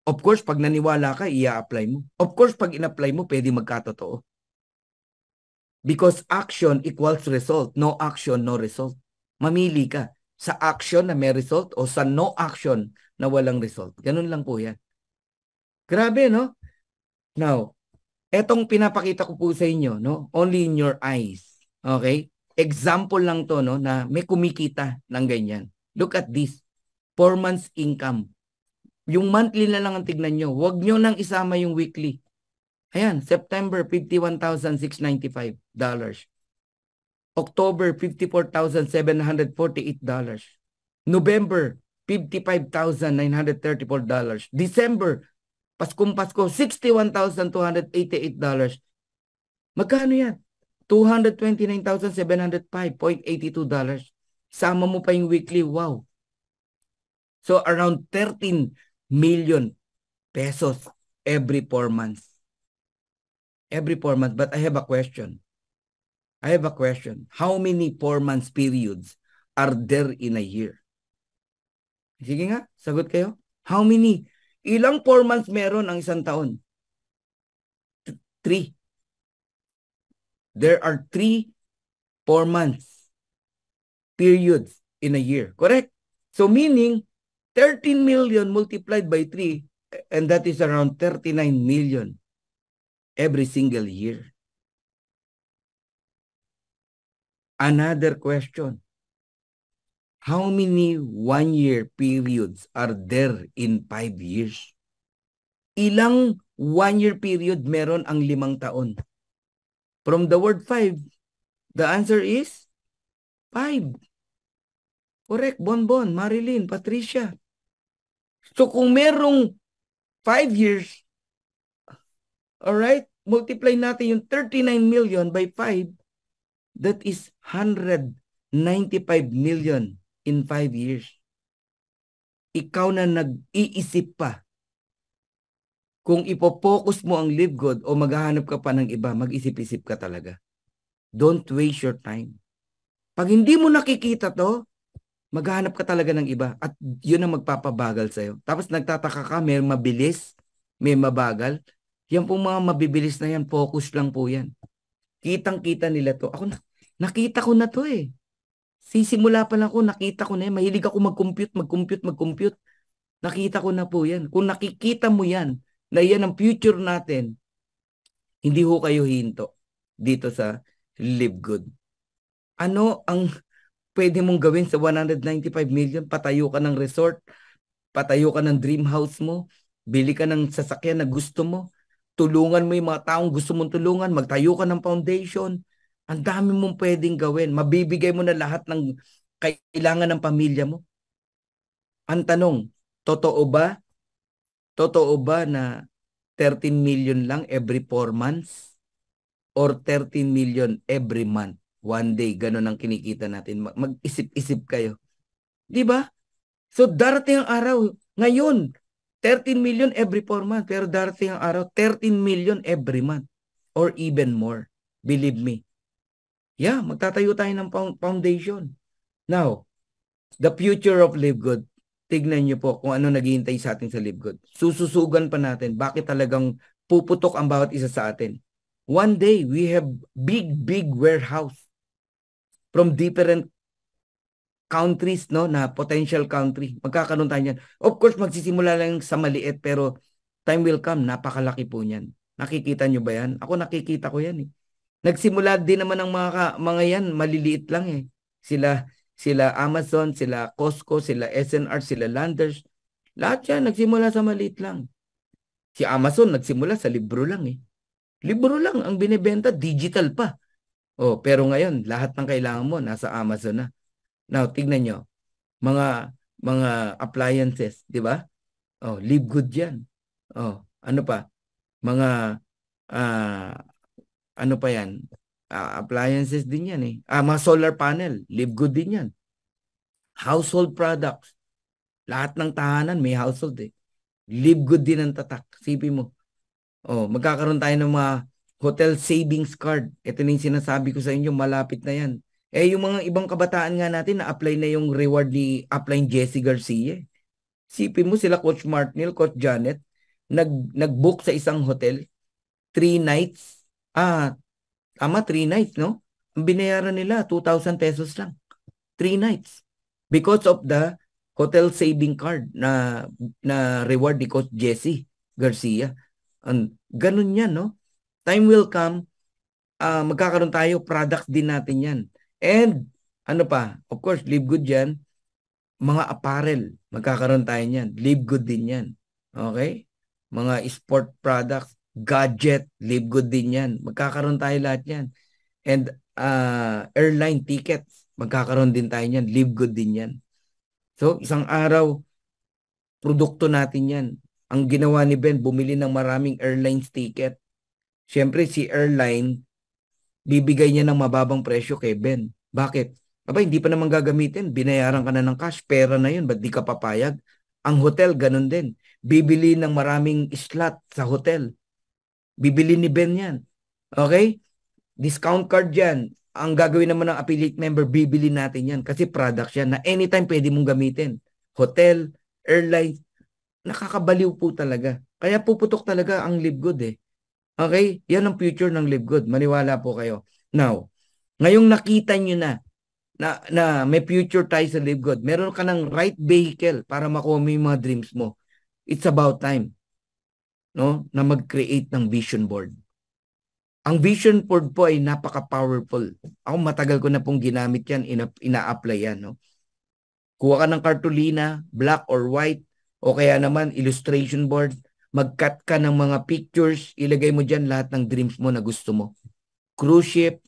Of course, pag naniwala ka, ia-apply mo. Of course, pag in-apply mo, pwede magkatotoo. Because action equals result. No action, no result. Mamili ka sa action na may result o sa no action na walang result. Ganun lang po yan. Grabe, no? Now, etong pinapakita ko po sa inyo, no? Only in your eyes. Okay? Example lang to, no? Na may kumikita ng ganyan. Look at this. Four months income. Yung monthly na lang ang tignan nyo. Huwag nyo nang isama yung weekly. Ayan, September, $51,695. October, $54,748. November, $55,934. December, Paskong Pasko, $61,288. Magkano yan? $229,705.82. Sama mo pa yung weekly, wow. So around 13 million pesos every 4 months every four months. But I have a question. I have a question. How many four months periods are there in a year? Sige nga, sagot kayo. How many? Ilang four months meron ang isang taon? T three. There are three four months periods in a year. Correct? So meaning, 13 million multiplied by 3 and that is around 39 million every single year. Another question. How many one-year periods are there in five years? Ilang one-year period meron ang limang taon? From the word five, the answer is five. Correct, Bonbon, Marilyn, Patricia. So kung merong five years, Alright? Multiply natin yung 39 million by 5. That is 195 million in 5 years. Ikaw na nag-iisip pa. Kung ipopokus mo ang live God o maghahanap ka pa ng iba, mag-isip-isip ka talaga. Don't waste your time. Pag hindi mo nakikita to, maghahanap ka talaga ng iba at yun ang magpapabagal sa'yo. Tapos nagtataka ka, may mabilis, may mabagal. Yan po mga mabibilis na yan, focus lang po yan. Kitang-kita nila to. Ako, na, nakita ko na to eh. Sisimula pa lang ako, nakita ko na yan. Mahilig ako mag-compute, mag-compute, mag-compute. Nakita ko na po yan. Kung nakikita mo yan, na yan ang future natin, hindi ho kayo hinto dito sa live good. Ano ang pwede mong gawin sa 195 million? Patayo ka ng resort, patayo ka ng dream house mo, bili ka ng sasakyan na gusto mo, tulungan mo yung mga taong gusto mong tulungan, magtayo ka ng foundation, ang dami mong pwedeng gawin. Mabibigay mo na lahat ng kailangan ng pamilya mo. Ang tanong, totoo ba? Totoo ba na 13 million lang every 4 months? Or 13 million every month? One day, ganun ang kinikita natin. Mag- mag-isip-isip kayo. Di ba? So darating ang araw, ngayon, 13 million every 4 months. Pero darating ang araw, 13 million every month or even more. Believe me. Yeah, magtatayo tayo ng foundation. Now, the future of Live Good. Tignan niyo po kung ano naghihintay sa atin sa Live Good. Sususugan pa natin bakit talagang puputok ang bawat isa sa atin. One day, we have big, big warehouse from different countries no na potential country. Magkakaroon tayo niyan. Of course, magsisimula lang sa maliit pero time will come, napakalaki po niyan. Nakikita niyo ba 'yan? Ako nakikita ko 'yan eh. Nagsimula din naman ang mga mga 'yan, maliliit lang eh. Sila sila Amazon, sila Costco, sila SNR, sila Landers. Lahat 'yan nagsimula sa maliit lang. Si Amazon nagsimula sa libro lang eh. Libro lang ang binebenta, digital pa. Oh, pero ngayon, lahat ng kailangan mo nasa Amazon na. Now, tignan nyo. Mga, mga appliances, di ba? Oh, live good yan. Oh, ano pa? Mga, uh, ano pa yan? Uh, appliances din yan eh. Ah, mga solar panel, live good din yan. Household products. Lahat ng tahanan may household eh. Live good din ang tatak. Sipin mo. Oh, magkakaroon tayo ng mga hotel savings card. Ito na yung sinasabi ko sa inyo, malapit na yan. Eh, yung mga ibang kabataan nga natin, na-apply na yung reward ni apply ni Jesse Garcia. Eh. Sipi mo sila, Coach Martinil, Coach Janet, nag, nag-book sa isang hotel, three nights, ah, ama, three nights, no? Ang binayaran nila, 2,000 pesos lang. Three nights. Because of the hotel saving card na na reward ni Coach Jesse Garcia. And ganun 'yan, no? Time will come, uh, magkakaroon tayo product din natin 'yan. And ano pa, of course, live good yan. Mga apparel, magkakaroon tayo niyan. Live good din yan. Okay? Mga sport products, gadget, live good din yan. Magkakaroon tayo lahat yan. And uh, airline tickets, magkakaroon din tayo niyan. Live good din yan. So, isang araw, produkto natin yan. Ang ginawa ni Ben, bumili ng maraming airlines ticket. Siyempre, si airline, bibigay niya ng mababang presyo kay Ben. Bakit? Aba, hindi pa naman gagamitin. Binayaran ka na ng cash, pera na yun, ba't di ka papayag? Ang hotel, ganun din. Bibili ng maraming slot sa hotel. Bibili ni Ben yan. Okay? Discount card yan. Ang gagawin naman ng affiliate member, bibili natin yan. Kasi product yan na anytime pwede mong gamitin. Hotel, airline, nakakabaliw po talaga. Kaya puputok talaga ang LiveGood eh. Okay? Yan ang future ng LiveGood. Maniwala po kayo. Now, Ngayong nakita nyo na na, na may future tayo sa Live God, meron ka ng right vehicle para makuha mo yung mga dreams mo. It's about time no, na mag-create ng vision board. Ang vision board po ay napaka-powerful. Ako matagal ko na pong ginamit yan, ina, ina-apply yan. No? Kuha ka ng kartulina, black or white, o kaya naman illustration board, mag-cut ka ng mga pictures, ilagay mo dyan lahat ng dreams mo na gusto mo. Cruise ship,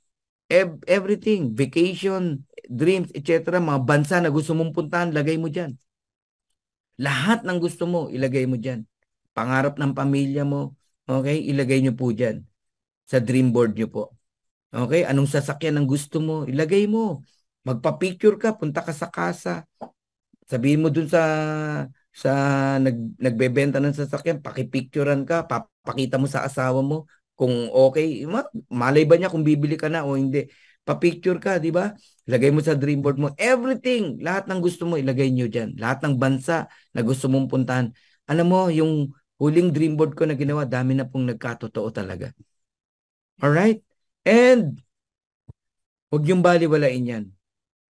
everything, vacation, dreams, etc. Mga bansa na gusto mong puntahan, lagay mo dyan. Lahat ng gusto mo, ilagay mo dyan. Pangarap ng pamilya mo, okay, ilagay nyo po dyan. Sa dream board nyo po. Okay, anong sasakyan ang gusto mo, ilagay mo. Magpa-picture ka, punta ka sa kasa. Sabihin mo dun sa sa nag, nagbebenta ng sasakyan, pakipicturean ka, papakita mo sa asawa mo, kung okay, malay ba niya kung bibili ka na o hindi. Pa-picture ka, di ba? Lagay mo sa dream board mo. Everything, lahat ng gusto mo, ilagay niyo dyan. Lahat ng bansa na gusto mong puntahan. Alam mo, yung huling dream board ko na ginawa, dami na pong nagkatotoo talaga. Alright? And, huwag yung baliwalain yan.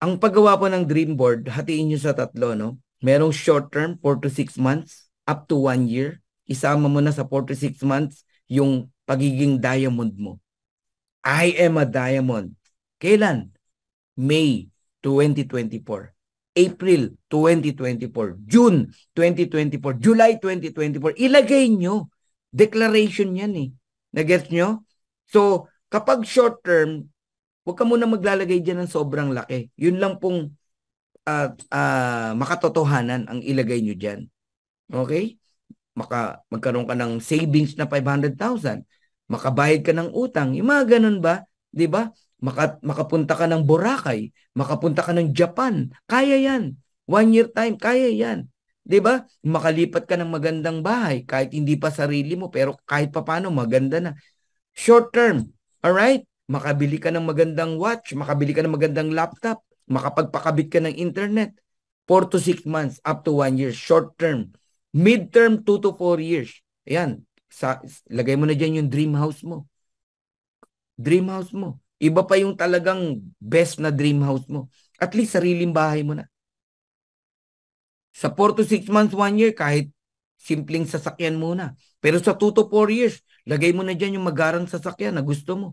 Ang paggawa po ng dream board, hatiin nyo sa tatlo, no? Merong short term, 4 to 6 months, up to 1 year. Isama mo na sa 4 to 6 months yung pagiging diamond mo. I am a diamond. Kailan? May 2024. April 2024. June 2024. July 2024. Ilagay nyo. Declaration yan eh. Nag-gets nyo? So, kapag short term, huwag ka muna maglalagay dyan ng sobrang laki. Yun lang pong at uh, ah, makatotohanan ang ilagay nyo dyan. Okay? Maka, magkaroon ka ng savings na 500,000 makabayad ka ng utang, yung mga ganun ba, 'di ba? Maka, makapunta ka ng Boracay, makapunta ka ng Japan, kaya 'yan. One year time, kaya 'yan. 'Di ba? Makalipat ka ng magandang bahay kahit hindi pa sarili mo pero kahit papaano maganda na. Short term, all right? Makabili ka ng magandang watch, makabili ka ng magandang laptop, makapagpakabit ka ng internet. 4 to 6 months, up to 1 year, short term. Mid term, 2 to 4 years. Ayan, sa, lagay mo na dyan yung dream house mo. Dream house mo. Iba pa yung talagang best na dream house mo. At least sariling bahay mo na. Sa 4 to 6 months, 1 year, kahit simpleng sasakyan muna. Pero sa 2 to 4 years, lagay mo na dyan yung magarang sasakyan na gusto mo.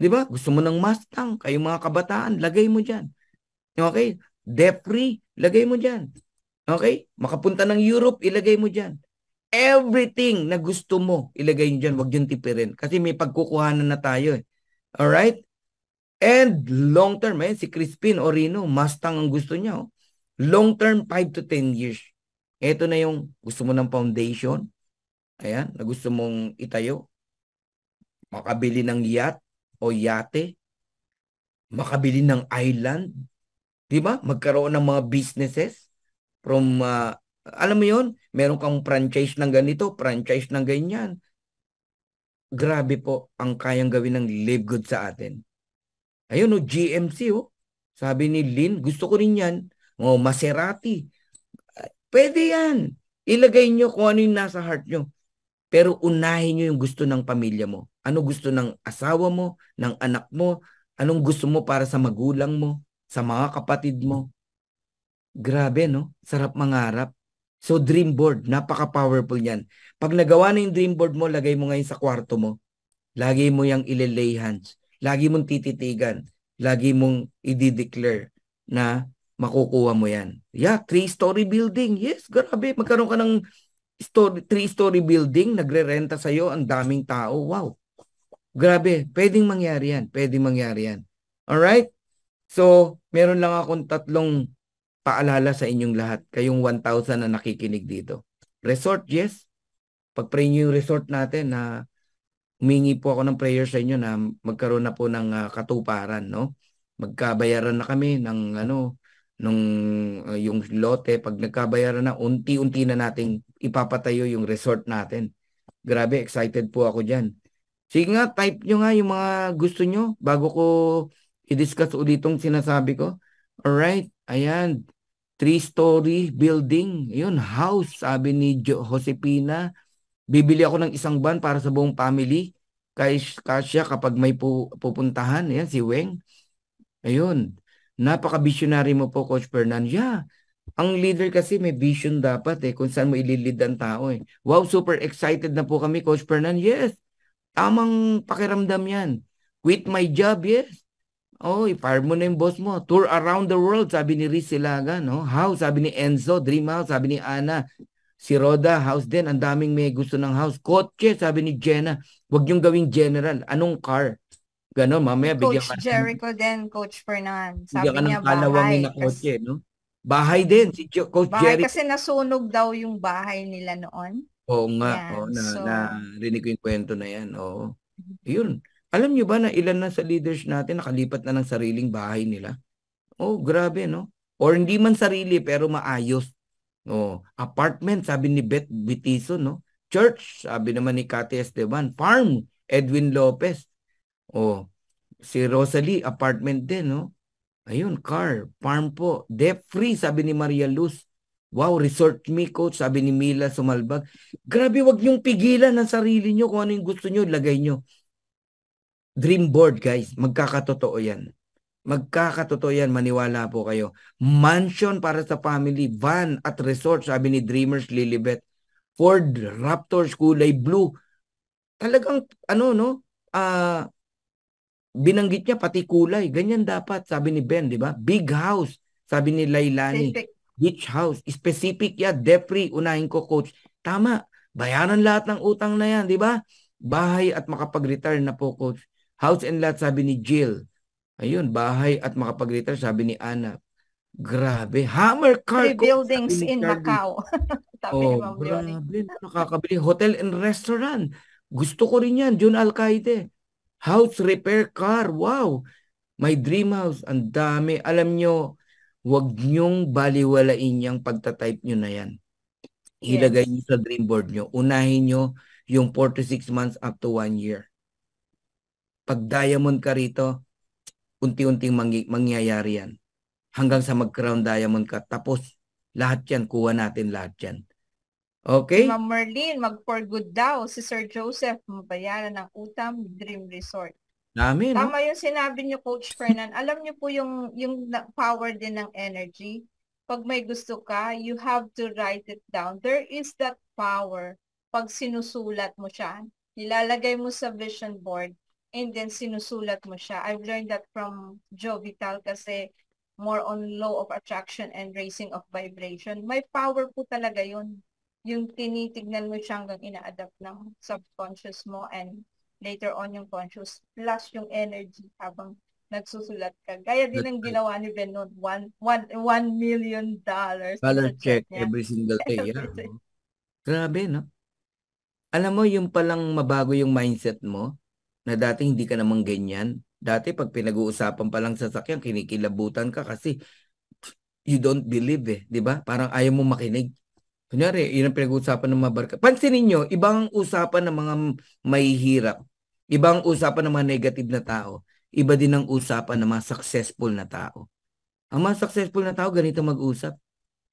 Di ba? Gusto mo ng Mustang, kayong mga kabataan, lagay mo dyan. Okay? debt lagay mo dyan. Okay? Makapunta ng Europe, ilagay mo dyan everything na gusto mo, ilagay nyo dyan. Huwag nyo tipirin. Kasi may pagkukuhanan na tayo. Eh. Alright? And long term, eh, si Crispin Orino, Mustang ang gusto niya. Oh. Long term, 5 to 10 years. Ito na yung gusto mo ng foundation. Ayan, na gusto mong itayo. Makabili ng yacht o yate. Makabili ng island. Di ba? Magkaroon ng mga businesses from, uh, alam mo yon Meron kang franchise ng ganito, franchise ng ganyan. Grabe po ang kayang gawin ng Live Good sa atin. Ayun o, oh, GMC o. Oh. Sabi ni Lin, gusto ko rin yan. oh, Maserati. Pwede yan. Ilagay nyo kung ano yung nasa heart nyo. Pero unahin nyo yung gusto ng pamilya mo. Ano gusto ng asawa mo, ng anak mo, anong gusto mo para sa magulang mo, sa mga kapatid mo. Grabe, no? Sarap mangarap. So dream board, napaka-powerful yan. Pag nagawa na yung dream board mo, lagay mo ngayon sa kwarto mo. Lagi mo yung ililay hands. Lagi mong tititigan. Lagi mong i-declare na makukuha mo yan. Yeah, three-story building. Yes, grabe. Magkaroon ka ng story, three-story building, nagre-renta sa'yo, ang daming tao. Wow. Grabe. Pwedeng mangyari yan. Pwedeng mangyari yan. Alright? So, meron lang akong tatlong paalala sa inyong lahat, kayong 1,000 na nakikinig dito. Resort, yes. Pag-pray nyo yung resort natin na humingi po ako ng prayer sa inyo na magkaroon na po ng uh, katuparan, no? Magkabayaran na kami ng ano, nung uh, yung lote pag nagkabayaran na unti-unti na nating ipapatayo yung resort natin. Grabe, excited po ako diyan. Sige nga, type nyo nga yung mga gusto nyo bago ko i-discuss ulit itong sinasabi ko. Alright, ayan three-story building. Yun, house, sabi ni jo- Josepina. Bibili ako ng isang van para sa buong family. Kais, kasya kapag may pu- pupuntahan. Ayan, si Weng. Ayun. Napaka-visionary mo po, Coach Fernan. Yeah. Ang leader kasi may vision dapat eh kung saan mo ililid ang tao eh. Wow, super excited na po kami, Coach Fernan. Yes. Tamang pakiramdam yan. Quit my job, yes. Oh, i-fire mo na yung boss mo. Tour around the world, sabi ni Riz Silaga, no? House, sabi ni Enzo, Dream House, sabi ni Ana. Si Roda, house din. Ang daming may gusto ng house. Kotse, sabi ni Jenna. Huwag yung gawing general. Anong car? Ganon, mamaya Coach bigyan ka. Coach Jericho din, Coach Fernan. Sabi bigyan ka niya, ng kalawangin na kotse, no? Bahay din, si jo- Coach bahay, Jericho. Bahay kasi nasunog daw yung bahay nila noon. Oo nga, yeah, oo, na, so... narinig ko yung kwento na yan. Oo. Mm-hmm. Yun. Alam nyo ba na ilan na sa leaders natin nakalipat na ng sariling bahay nila? Oh, grabe no? Or hindi man sarili pero maayos. Oh, apartment sabi ni Beth Bitiso no? Church sabi naman ni Kate Esteban. Farm Edwin Lopez. Oh, si Rosalie apartment din no? Ayun, car, farm po. Debt free sabi ni Maria Luz. Wow, resort me coach, sabi ni Mila Sumalbag. Grabe, wag niyong pigilan ang sarili niyo kung ano yung gusto niyo, lagay niyo. Dream board guys, magkakatotoo yan. Magkakatotoo yan, maniwala po kayo. Mansion para sa family, van at resort, sabi ni Dreamers Lilibet. Ford Raptors kulay blue. Talagang ano no, uh, binanggit niya pati kulay. Ganyan dapat, sabi ni Ben, di ba? Big house, sabi ni Lailani. Specific. Beach house, specific ya, yeah. Depri, unahin ko coach. Tama, bayaran lahat ng utang na yan, di ba? Bahay at makapag-retire na po coach. House and lot sabi ni Jill. Ayun, bahay at makapag-retire sabi ni Ana. Grabe. Hammer car. Three buildings in Charlie. Macau. sabi oh, ni grabe. Nakakabili. Hotel and restaurant. Gusto ko rin yan. June Alcaide. House repair car. Wow. My dream house. Ang dami. Alam nyo, wag nyong baliwalain yung pagtatype nyo na yan. Ilagay yes. nyo sa dream board nyo. Unahin nyo yung 46 months up to 1 year. Pag diamond ka rito, unti-unting mangy- mangyayari yan. Hanggang sa mag-crown diamond ka. Tapos, lahat yan, kuha natin lahat yan. Okay? Ma'am Merlin, mag-for good daw. Si Sir Joseph, mabayaran ng utang, Dream Resort. Dami, no? Tama yung sinabi niyo, Coach Fernan. Alam niyo po yung, yung power din ng energy. Pag may gusto ka, you have to write it down. There is that power. Pag sinusulat mo siya, nilalagay mo sa vision board, and then sinusulat mo siya. I've learned that from Joe Vital kasi more on law of attraction and raising of vibration. May power po talaga yun. Yung tinitignan mo siya hanggang ina-adapt ng subconscious mo and later on yung conscious plus yung energy habang nagsusulat ka. Gaya din ang ginawa ni Ben noon, one, one, one million dollars. Color check niya. every single day. Yeah. Grabe, no? Alam mo, yung palang mabago yung mindset mo, na dati hindi ka namang ganyan. Dati pag pinag-uusapan pa lang sa sakyan, kinikilabutan ka kasi you don't believe eh, 'di ba? Parang ayaw mo makinig. Kunyari, yun ang pinag-uusapan ng mga barka. Pansin niyo, ibang usapan ng mga may hirap. Ibang usapan ng mga negative na tao. Iba din ang usapan ng mga successful na tao. Ang mga successful na tao, ganito mag-usap.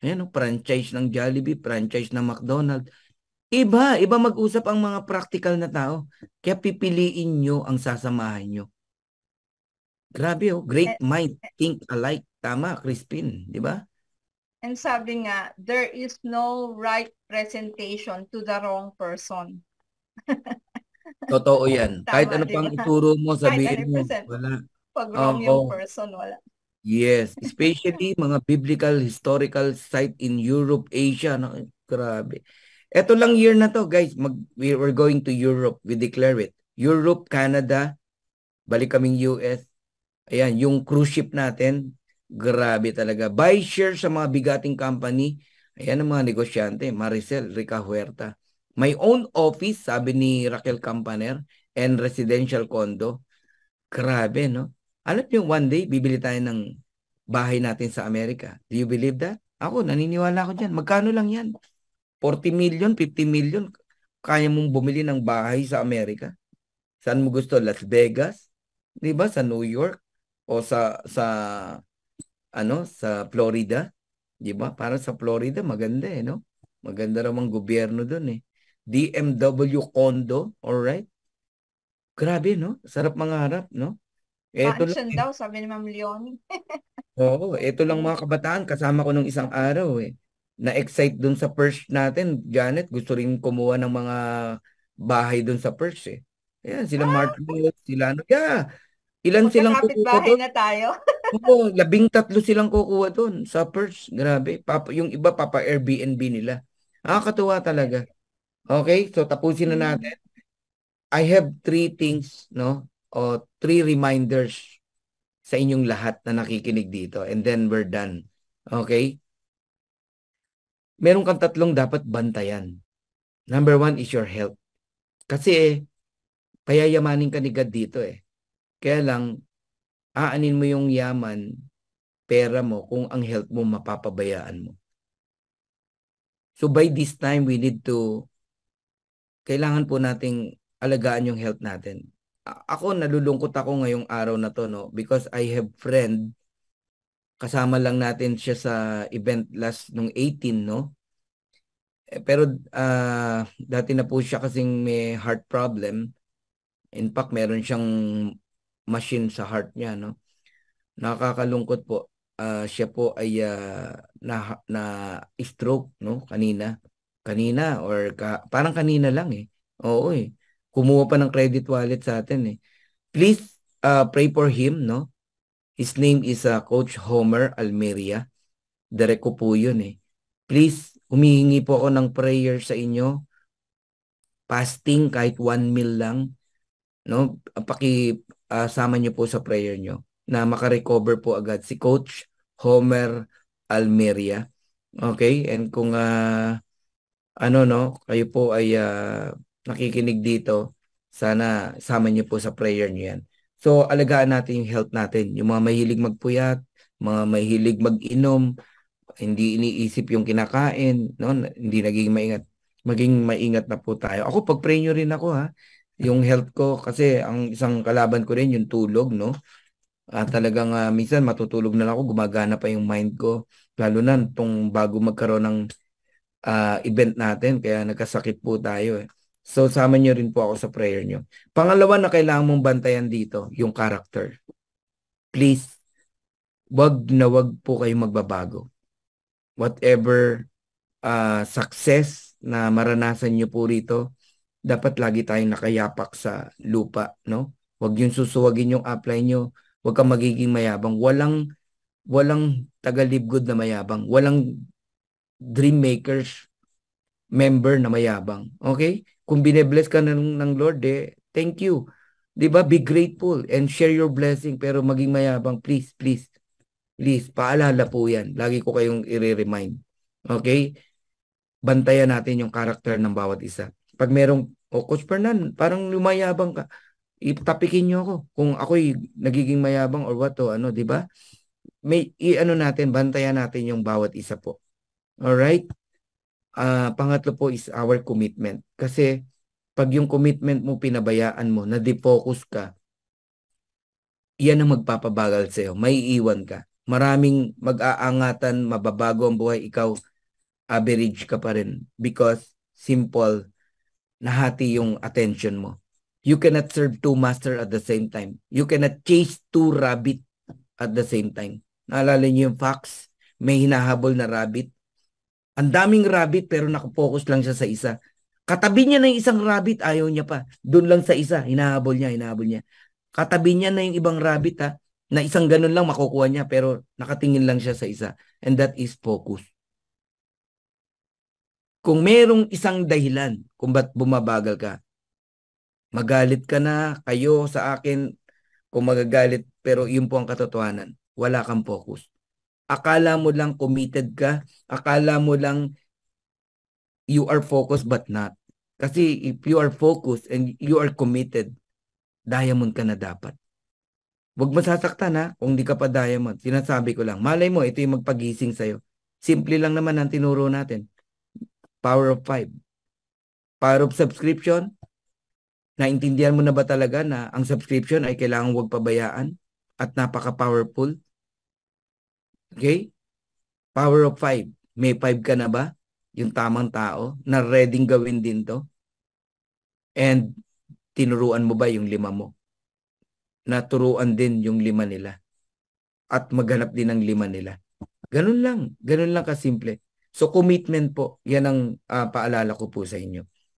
Ayan, no? Oh, franchise ng Jollibee, franchise ng McDonald's, Iba, iba mag-usap ang mga practical na tao. Kaya pipiliin nyo ang sasamahan nyo. Grabe oh, great eh, mind, think alike. Tama, Crispin, di ba? And sabi nga, there is no right presentation to the wrong person. Totoo yan. Tama, Kahit ano pang ituro mo, sabihin ano mo, wala. Pag wrong oh, yung person, wala. Yes, especially mga biblical, historical site in Europe, Asia. No? Grabe. Ito lang year na to, guys. Mag, we were going to Europe. We declare it. Europe, Canada, balik kaming US. Ayan, yung cruise ship natin, grabe talaga. Buy share sa mga bigating company. Ayan ang mga negosyante, Maricel Rica Huerta. My own office, sabi ni Raquel Campaner, and residential condo. Grabe, no? Alam niyo, one day, bibili tayo ng bahay natin sa Amerika. Do you believe that? Ako, naniniwala ako dyan. Magkano lang yan? 40 million, 50 million, kaya mong bumili ng bahay sa Amerika. Saan mo gusto? Las Vegas? 'Di ba? Sa New York o sa sa ano, sa Florida? 'Di ba? Para sa Florida maganda eh, no? Maganda raw ang gobyerno doon eh. DMW condo, all right? Grabe, no? Sarap mangarap, no? Eto Mansion lang, eh. daw, sabi ni Ma'am Leon. oo, ito lang mga kabataan, kasama ko nung isang araw eh na-excite dun sa Perch natin. Janet, gusto rin kumuha ng mga bahay dun sa Perch eh. Ayan, sila ah. Martin, sila ano. Yeah. Ilan Magka silang kukuha doon? na tayo. Oo, labing tatlo silang kukuha doon sa Perch. Grabe. Papa, yung iba, papa Airbnb nila. Nakakatuwa katuwa talaga. Okay, so tapusin na mm. natin. I have three things, no? O three reminders sa inyong lahat na nakikinig dito. And then we're done. Okay? meron kang tatlong dapat bantayan. Number one is your health. Kasi eh, payayamanin ka ni God dito eh. Kaya lang, aanin mo yung yaman, pera mo, kung ang health mo mapapabayaan mo. So by this time, we need to, kailangan po nating alagaan yung health natin. A- ako, nalulungkot ako ngayong araw na to, no? Because I have friend kasama lang natin siya sa event last nung 18 no eh, pero uh, dati na po siya kasing may heart problem in fact meron siyang machine sa heart niya no nakakalungkot po uh, siya po ay uh, na, na stroke no kanina kanina or ka, parang kanina lang eh oo eh kumuha pa ng credit wallet sa atin eh please uh, pray for him no His name is uh, Coach Homer Almeria. Direk ko po yun eh. Please, humihingi po ako ng prayer sa inyo. Fasting kahit 1 meal lang. No? Pakisama ah, uh, nyo po sa prayer nyo na makarecover po agad si Coach Homer Almeria. Okay? And kung uh, ano no, kayo po ay uh, nakikinig dito, sana sama niyo po sa prayer niyo yan. So alagaan natin yung health natin. Yung mga mahilig magpuyat, mga mahilig mag-inom, hindi iniisip yung kinakain, no? hindi naging maingat. Maging maingat na po tayo. Ako, pag-pray nyo rin ako ha. Yung health ko, kasi ang isang kalaban ko rin, yung tulog, no? Ah, talagang ah, minsan matutulog na lang ako, gumagana pa yung mind ko. Lalo na itong bago magkaroon ng ah, event natin, kaya nagkasakit po tayo. Eh. So, sama niyo rin po ako sa prayer niyo. Pangalawa na kailangan mong bantayan dito, yung character. Please, wag na wag po kayo magbabago. Whatever uh, success na maranasan niyo po rito, dapat lagi tayong nakayapak sa lupa, no? Wag yung susuwagin yung apply niyo, Wag kang magiging mayabang. Walang, walang tagalibgod na mayabang. Walang dream makers member na mayabang. Okay? Kung binebless ka ng, ng Lord, eh, thank you. 'Di ba? Be grateful and share your blessing pero maging mayabang, please, please. Please, paalala po 'yan. Lagi ko kayong i-remind. Okay? Bantayan natin yung karakter ng bawat isa. Pag merong oh, Coach Fernan, parang lumayabang ka. Itapikin niyo ako kung ako'y nagiging mayabang or what to, oh, ano, 'di ba? May i-ano natin, bantayan natin yung bawat isa po. All right? Uh, pangatlo po is our commitment. Kasi pag yung commitment mo pinabayaan mo, na-defocus ka, yan ang magpapabagal sa'yo. May iwan ka. Maraming mag-aangatan, mababago ang buhay. Ikaw, average ka pa rin. Because simple, nahati yung attention mo. You cannot serve two master at the same time. You cannot chase two rabbit at the same time. Naalala niyo yung fox? May hinahabol na rabbit. Ang daming rabbit pero nakapokus lang siya sa isa. Katabi niya na yung isang rabbit, ayaw niya pa. Doon lang sa isa, hinahabol niya, hinahabol niya. Katabi niya na yung ibang rabbit ha, na isang ganun lang makukuha niya pero nakatingin lang siya sa isa. And that is focus. Kung merong isang dahilan kung ba't bumabagal ka, magalit ka na kayo sa akin kung magagalit pero yun po ang katotohanan. Wala kang focus. Akala mo lang committed ka, akala mo lang you are focused but not. Kasi if you are focused and you are committed, diamond ka na dapat. Huwag masasaktan ha kung di ka pa diamond. Sinasabi ko lang, malay mo, ito yung magpagising sa'yo. Simple lang naman ang tinuro natin. Power of five. Power of subscription. Naintindihan mo na ba talaga na ang subscription ay kailangan huwag pabayaan at napaka-powerful? Okay? Power of five. May five ka na ba? Yung tamang tao na ready gawin din to? And tinuruan mo ba yung lima mo? Naturuan din yung lima nila. At maghanap din ng lima nila. Ganun lang. Ganun lang kasimple. So commitment po. Yan ang uh, paalala ko po sa inyo.